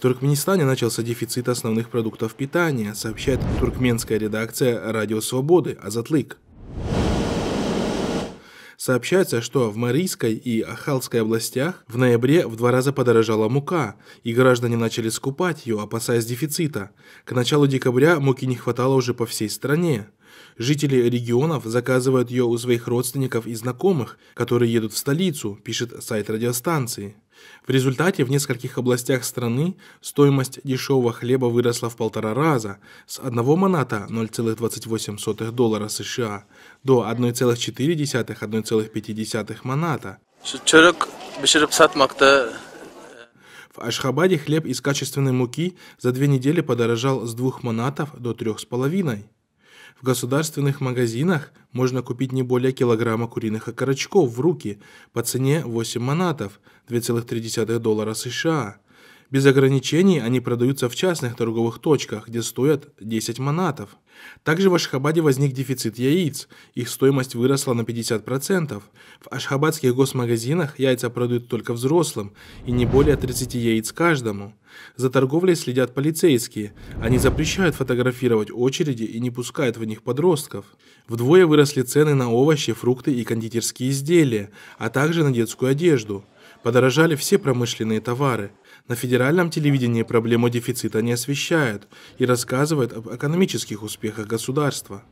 В Туркменистане начался дефицит основных продуктов питания, сообщает туркменская редакция «Радио Свободы» Азатлык. Сообщается, что в Марийской и Ахалской областях в ноябре в два раза подорожала мука, и граждане начали скупать ее, опасаясь дефицита. К началу декабря муки не хватало уже по всей стране. Жители регионов заказывают ее у своих родственников и знакомых, которые едут в столицу, пишет сайт радиостанции. В результате в нескольких областях страны стоимость дешевого хлеба выросла в полтора раза с одного маната 0,28 доллара США до 1,4-1,5 маната. В Ашхабаде хлеб из качественной муки за две недели подорожал с двух манатов до трех с половиной. В государственных магазинах можно купить не более килограмма куриных окорочков в руки по цене 8 манатов, 2,3 доллара США. Без ограничений они продаются в частных торговых точках, где стоят 10 манатов. Также в Ашхабаде возник дефицит яиц, их стоимость выросла на 50%. В ашхабадских госмагазинах яйца продают только взрослым и не более 30 яиц каждому. За торговлей следят полицейские, они запрещают фотографировать очереди и не пускают в них подростков. Вдвое выросли цены на овощи, фрукты и кондитерские изделия, а также на детскую одежду. Подорожали все промышленные товары. На федеральном телевидении проблему дефицита не освещают и рассказывают об экономических успехах государства.